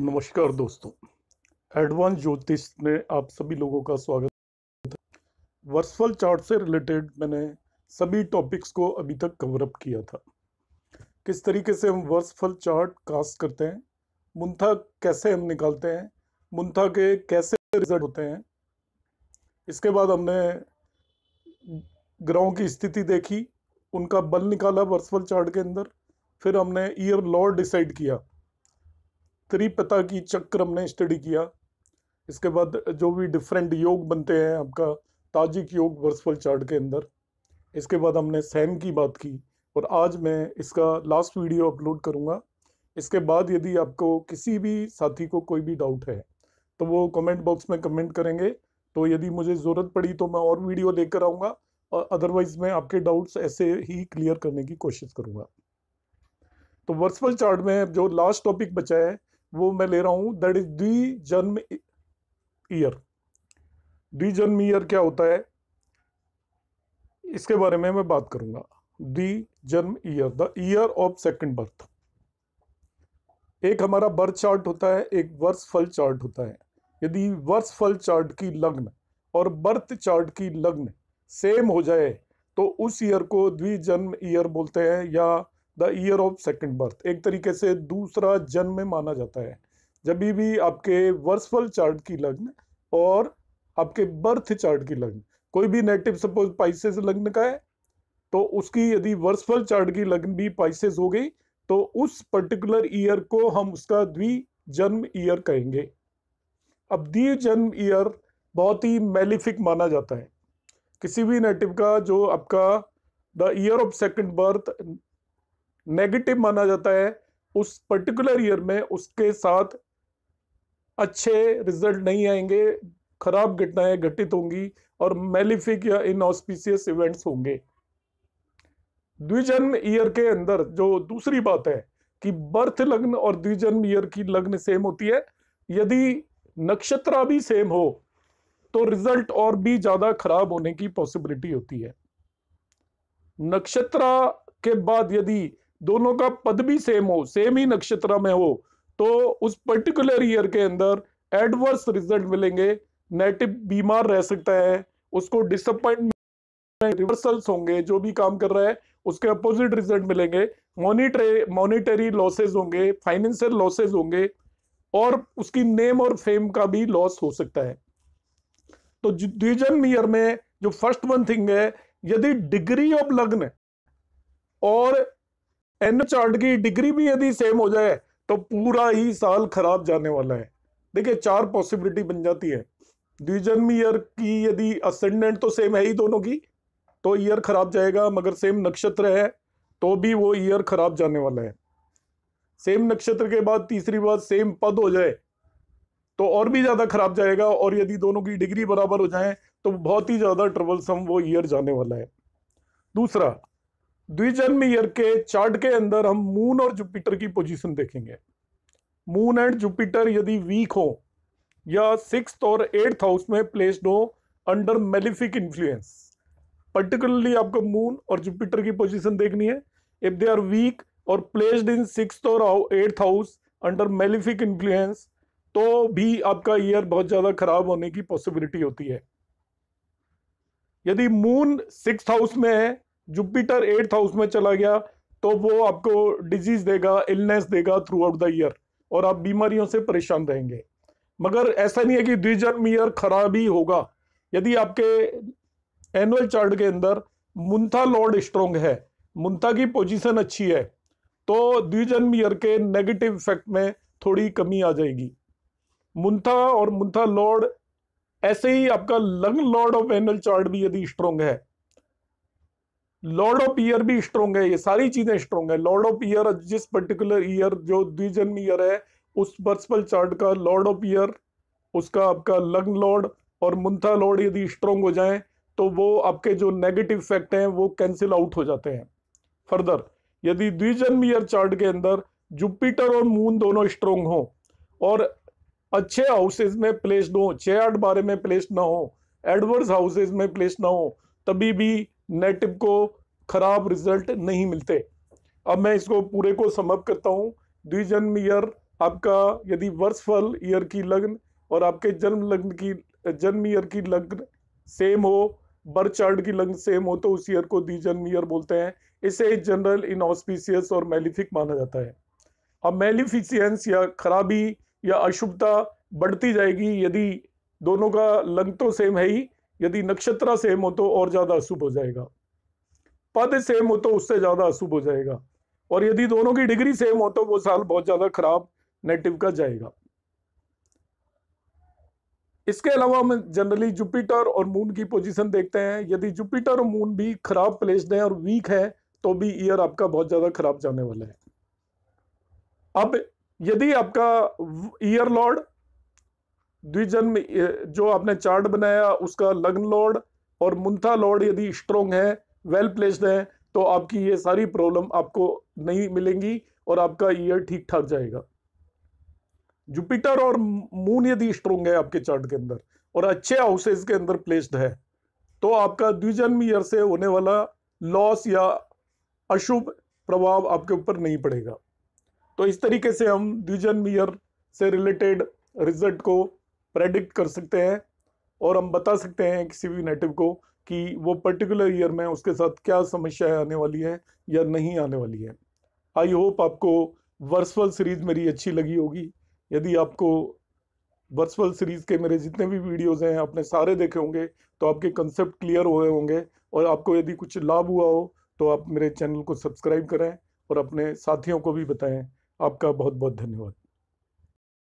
नमस्कार दोस्तों एडवांस ज्योतिष में आप सभी लोगों का स्वागत है वर्सुअल चार्ट से रिलेटेड मैंने सभी टॉपिक्स को अभी तक कवरअप किया था किस तरीके से हम वर्सफल चार्ट कास्ट करते हैं मुंथा कैसे हम निकालते हैं मुंथा के कैसे रिजल्ट होते हैं इसके बाद हमने ग्रहों की स्थिति देखी उनका बल निकाला वर्सफल चार्ट के अंदर फिर हमने ईयर लॉ डिसाइड किया त्रिपता की चक्र हमने स्टडी किया इसके बाद जो भी डिफरेंट योग बनते हैं आपका ताजिक योग वर्सफल चार्ट के अंदर इसके बाद हमने सैम की बात की और आज मैं इसका लास्ट वीडियो अपलोड करूँगा इसके बाद यदि आपको किसी भी साथी को कोई भी डाउट है तो वो कमेंट बॉक्स में कमेंट करेंगे तो यदि मुझे ज़रूरत पड़ी तो मैं और वीडियो लेकर आऊँगा और अदरवाइज़ मैं आपके डाउट्स ऐसे ही क्लियर करने की कोशिश करूँगा तो वर्सफल चार्ट में जो लास्ट टॉपिक बचा है वो मैं ले रहा हूँ दैट इज द्वि जन्म ईयर जन्म ईयर क्या होता है इसके बारे में मैं बात करूंगा दी जन्म year the year of second birth एक हमारा बर्थ चार्ट होता है एक वर्ष फल चार्ट होता है यदि वर्ष फल चार्ट की लग्न और बर्थ चार्ट की लग्न सेम हो जाए तो उस ईयर को द्विजन्म ईयर बोलते हैं या the year of second birth एक तरीके से दूसरा जन्म में माना जाता है जब भी आपके वर्सफल चार्ट की लग्न और आपके बर्थ चार्ट की लग्न कोई भी नेगेटिव सपोज पाइसेस लग्न का है तो उसकी यदि वर्सफल चार्ट की लग्न भी पाइसेस हो गई तो उस पर्टिकुलर ईयर को हम उसका द्वि जन्म ईयर कहेंगे अब द्वि जन्म ईयर बहुत ही मेलिफिक माना जाता है किसी भी नेटिव का जो आपका the year of second birth negative माना जाता है उस पर्टिकुलर ईयर में उसके साथ अच्छे रिजल्ट नहीं आएंगे खराब घटनाएं घटित होंगी और मेलिफिक या इनऑस्पिशियस इवेंट्स होंगे द्विजन्म ईयर के अंदर जो दूसरी बात है कि बर्थ लग्न और द्विजन्म ईयर की लग्न सेम होती है यदि नक्षत्रा भी सेम हो तो रिजल्ट और भी ज्यादा खराब होने की पॉसिबिलिटी होती है नक्षत्रा के बाद यदि दोनों का पद भी सेम हो सेम ही नक्षत्र में हो तो उस पर्टिकुलर ईयर के अंदर एडवर्स रिजल्ट मिलेंगे नेटिव बीमार रह सकता है उसको डिसअपॉइंटमेंट रिवर्सल्स होंगे जो भी काम कर रहा है उसके अपोजिट रिजल्ट मिलेंगे मॉनिटरी मॉनिटरी लॉसेज होंगे फाइनेंशियल लॉसेज होंगे और उसकी नेम और फेम का भी लॉस हो सकता है तो द्विजन ईयर में जो फर्स्ट वन थिंग है यदि डिग्री ऑफ लग्न और एन चार्ट की डिग्री भी यदि सेम हो जाए तो पूरा ही साल खराब जाने वाला है देखिए चार पॉसिबिलिटी बन जाती है द्विजन्म ईयर की यदि असेंडेंट तो सेम है ही दोनों की तो ईयर खराब जाएगा मगर सेम नक्षत्र है तो भी वो ईयर खराब जाने वाला है सेम नक्षत्र के बाद तीसरी बात सेम पद हो जाए तो और भी ज़्यादा खराब जाएगा और यदि दोनों की डिग्री बराबर हो जाए तो बहुत ही ज़्यादा ट्रबलसम वो ईयर जाने वाला है दूसरा द्विजन्म ईयर के चार्ट के अंदर हम मून और जुपिटर की पोजीशन देखेंगे मून एंड जुपिटर यदि वीक हो या सिक्स और एट्थ हाउस में प्लेस्ड हो अंडर मेलिफिक इन्फ्लुएंस पर्टिकुलरली आपको मून और जुपिटर की पोजीशन देखनी है इफ दे आर वीक और प्लेस्ड इन सिक्स और eighth house under malefic influence तो भी आपका ईयर बहुत ज़्यादा खराब होने की पॉसिबिलिटी होती है यदि मून सिक्स हाउस में है जुपिटर एट्थ हाउस में चला गया तो वो आपको डिजीज देगा इलनेस देगा थ्रू आउट द ईयर और आप बीमारियों से परेशान रहेंगे मगर ऐसा नहीं है कि द्विजन्म ईयर खराब ही होगा यदि आपके एनुअल चार्ट के अंदर मुंथा लॉर्ड स्ट्रोंग है मुंथा की पोजीशन अच्छी है तो द्विजन्म ईयर के नेगेटिव इफेक्ट में थोड़ी कमी आ जाएगी मुंथा और मुंथा लॉर्ड ऐसे ही आपका लंग लॉर्ड ऑफ एनुअल चार्ट भी यदि स्ट्रोंग है लॉर्ड ऑफ ईयर भी स्ट्रोंग है ये सारी चीजें स्ट्रोंग है लॉर्ड ऑफ ईयर जिस पर्टिकुलर ईयर जो द्विजन्म ईयर है उस वर्सपल चार्ट का लॉर्ड ऑफ ईयर उसका आपका लग्न लॉर्ड और मुंथा लॉर्ड यदि स्ट्रोंग हो जाए तो वो आपके जो नेगेटिव फैक्ट हैं वो कैंसिल आउट हो जाते हैं फर्दर यदि द्विजन्म ईयर चार्ट के अंदर जुपिटर और मून दोनों स्ट्रोंग हो और अच्छे हाउसेज में प्लेस्ड हो छह आठ बारे में प्लेस्ड ना हो एडवर्स हाउसेज में प्लेस ना हो तभी भी नेटिव को खराब रिजल्ट नहीं मिलते अब मैं इसको पूरे को समअप करता हूँ द्विजन्म ईयर आपका यदि वर्षफल ईयर की लग्न और आपके जन्म लग्न की जन्म ईयर की लग्न सेम हो बर्थ चार्ट की लग्न सेम हो तो उस ईयर को द्विजन्म ईयर बोलते हैं इसे जनरल इनऑस्पिशियस और मेलिफिक माना जाता है अब मेलिफिशियंस या खराबी या अशुभता बढ़ती जाएगी यदि दोनों का लग्न तो सेम है ही यदि नक्षत्र सेम हो तो और ज्यादा अशुभ हो जाएगा पद सेम हो तो उससे ज्यादा अशुभ हो जाएगा और यदि दोनों की डिग्री सेम हो तो वो साल बहुत ज्यादा खराब नेगेटिव का जाएगा इसके अलावा हम जनरली जुपिटर और मून की पोजीशन देखते हैं यदि जुपिटर और मून भी खराब प्लेस्ड है और वीक है तो भी ईयर आपका बहुत ज्यादा खराब जाने वाला है अब यदि आपका ईयर लॉर्ड द्विजन्म जो आपने चार्ट बनाया उसका लग्न लॉर्ड और मुंथा लॉर्ड यदि स्ट्रोंग है वेल प्लेस्ड है तो आपकी ये सारी प्रॉब्लम आपको नहीं मिलेंगी और आपका ईयर ठीक ठाक जाएगा जुपिटर और मून यदि स्ट्रोंग है आपके चार्ट के अंदर और अच्छे हाउसेज के अंदर प्लेस्ड है तो आपका द्विजन्म ईयर से होने वाला लॉस या अशुभ प्रभाव आपके ऊपर नहीं पड़ेगा तो इस तरीके से हम द्विजन्म ईयर से रिलेटेड रिजल्ट को प्रेडिक्ट कर सकते हैं और हम बता सकते हैं किसी भी नेटिव को कि वो पर्टिकुलर ईयर में उसके साथ क्या समस्या आने वाली है या नहीं आने वाली है आई होप आपको वर्सुअल सीरीज़ मेरी अच्छी लगी होगी यदि आपको वर्चुअल सीरीज़ के मेरे जितने भी वीडियोज़ हैं आपने सारे देखे होंगे तो आपके कंसेप्ट क्लियर हुए होंगे और आपको यदि कुछ लाभ हुआ हो तो आप मेरे चैनल को सब्सक्राइब करें और अपने साथियों को भी बताएं आपका बहुत बहुत धन्यवाद